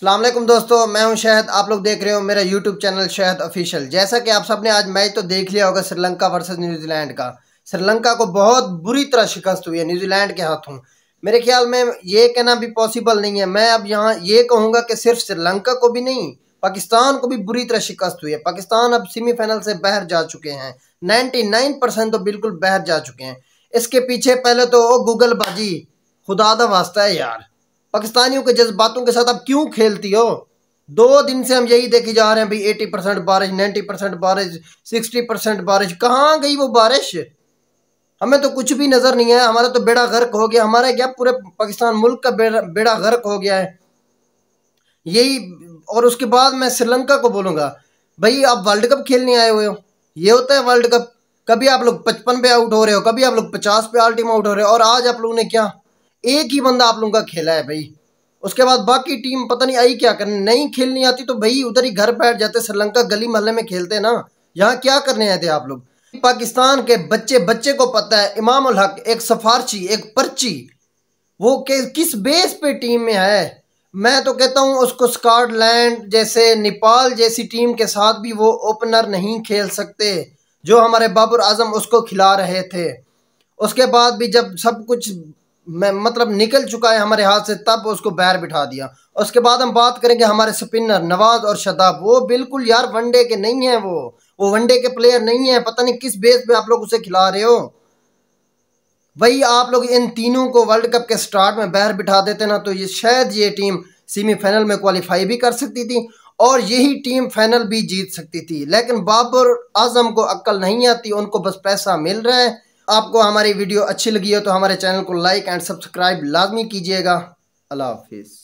अल्लाम दोस्तों मैं हूं शहद आप लोग देख रहे हो मेरा यूट्यूब चैनल शहद ऑफिशियल जैसा कि आप सबने आज मैच तो देख लिया होगा श्रीलंका वर्सेस न्यूजीलैंड का श्रीलंका को बहुत बुरी तरह शिकस्त हुई है न्यूजीलैंड के हाथों मेरे ख्याल में ये कहना भी पॉसिबल नहीं है मैं अब यहाँ ये कहूँगा कि सिर्फ श्रीलंका को भी नहीं पाकिस्तान को भी बुरी तरह शिकस्त हुई है पाकिस्तान अब सेमीफाइनल से बाहर जा चुके हैं परसेंट तो बिल्कुल बाहर जा चुके हैं इसके पीछे पहले तो गूगल बाजी खुदा दा वास्ता है यार पाकिस्तानियों के जज्बातों के साथ आप क्यों खेलती हो दो दिन से हम यही देखे जा रहे हैं भाई एटी परसेंट बारिश नाइन्टी परसेंट बारिश सिक्सटी परसेंट बारिश कहाँ गई वो बारिश हमें तो कुछ भी नज़र नहीं है हमारा तो बेड़ा गर्क हो गया हमारा क्या पूरे पाकिस्तान मुल्क का बेड़ा बेड़ा गर्क हो गया है यही और उसके बाद मैं श्रीलंका को बोलूँगा भाई आप वर्ल्ड कप खेलने आए हुए हो ये होता है वर्ल्ड कप कभी आप लोग पचपन पे आउट हो रहे हो कभी आप लोग पचास पे आल्टीम आउट हो रहे हो और आज आप लोगों ने क्या एक ही बंदा आप लोगों का खेला है भाई उसके बाद बाकी टीम पता नहीं आई क्या करने नहीं खेलनी आती तो भाई उधर ही घर बैठ जाते श्रीलंका गली मोहल्ले में खेलते ना यहाँ क्या करने आए थे आप लोग पाकिस्तान के बच्चे बच्चे को पता है इमाम उल हक एक सफारची एक पर्ची वो के, किस बेस पे टीम में है मैं तो कहता हूँ उसको स्कॉटलैंड जैसे नेपाल जैसी टीम के साथ भी वो ओपनर नहीं खेल सकते जो हमारे बाबर आजम उसको खिला रहे थे उसके बाद भी जब सब कुछ मैं मतलब निकल चुका है हमारे हाथ से तब उसको बैर बिठा दिया उसके बाद हम बात करेंगे हमारे स्पिनर नवाज और शदाब वो बिल्कुल यार वनडे के नहीं है वो वो वनडे के प्लेयर नहीं है पता नहीं किस बेस पे आप लोग उसे खिला रहे हो वही आप लोग इन तीनों को वर्ल्ड कप के स्टार्ट में बैर बिठा देते ना तो ये शायद ये टीम सेमीफाइनल में क्वालिफाई भी कर सकती थी और यही टीम फाइनल भी जीत सकती थी लेकिन बाबर आजम को अक्ल नहीं आती उनको बस पैसा मिल रहा है आपको हमारी वीडियो अच्छी लगी हो तो हमारे चैनल को लाइक एंड सब्सक्राइब लाजमी कीजिएगा अल्लाह हाफिज़